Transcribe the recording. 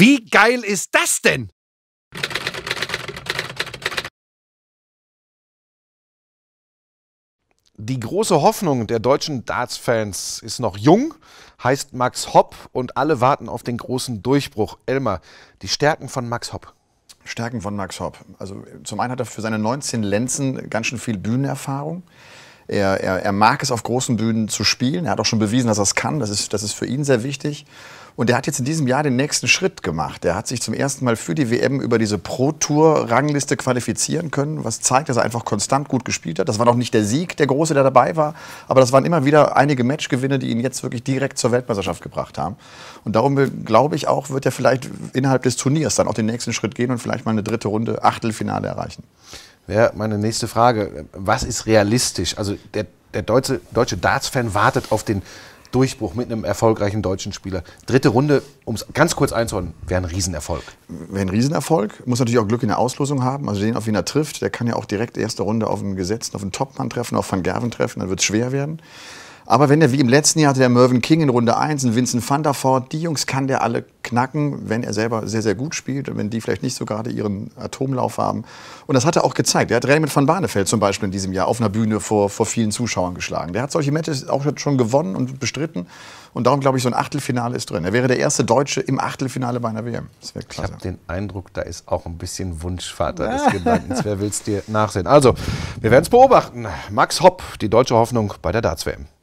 Wie geil ist das denn? Die große Hoffnung der deutschen Darts-Fans ist noch jung, heißt Max Hopp und alle warten auf den großen Durchbruch. Elmar, die Stärken von Max Hopp. Stärken von Max Hopp. Also zum einen hat er für seine 19 Lenzen ganz schön viel Bühnenerfahrung. Er, er, er mag es, auf großen Bühnen zu spielen. Er hat auch schon bewiesen, dass er es kann. Das ist, das ist für ihn sehr wichtig. Und er hat jetzt in diesem Jahr den nächsten Schritt gemacht. Er hat sich zum ersten Mal für die WM über diese Pro-Tour-Rangliste qualifizieren können, was zeigt, dass er einfach konstant gut gespielt hat. Das war noch nicht der Sieg, der große, der dabei war, aber das waren immer wieder einige Matchgewinne, die ihn jetzt wirklich direkt zur Weltmeisterschaft gebracht haben. Und darum, glaube ich auch, wird er vielleicht innerhalb des Turniers dann auch den nächsten Schritt gehen und vielleicht mal eine dritte Runde Achtelfinale erreichen wäre meine nächste Frage. Was ist realistisch? Also der, der deutsche, deutsche Darts-Fan wartet auf den Durchbruch mit einem erfolgreichen deutschen Spieler. Dritte Runde, um es ganz kurz einzuordnen, wäre ein Riesenerfolg. Wäre ein Riesenerfolg. Muss natürlich auch Glück in der Auslosung haben. Also den, auf wen er trifft, der kann ja auch direkt erste Runde auf einen gesetzten, auf einen Topmann treffen, auf Van Gerven treffen, dann wird es schwer werden. Aber wenn er wie im letzten Jahr hatte der Mervyn King in Runde 1, ein Vincent van der Voort, die Jungs kann der alle knacken, wenn er selber sehr, sehr gut spielt und wenn die vielleicht nicht so gerade ihren Atomlauf haben. Und das hat er auch gezeigt. Er hat Raymond van Barneveld zum Beispiel in diesem Jahr auf einer Bühne vor, vor vielen Zuschauern geschlagen. Der hat solche Matches auch schon gewonnen und bestritten. Und darum glaube ich, so ein Achtelfinale ist drin. Er wäre der erste Deutsche im Achtelfinale bei einer WM. Das wäre klasse. Ich habe den Eindruck, da ist auch ein bisschen Wunschvater des Gedankens. Wer will es dir nachsehen? Also, wir werden es beobachten. Max Hopp, die deutsche Hoffnung bei der Darts-WM.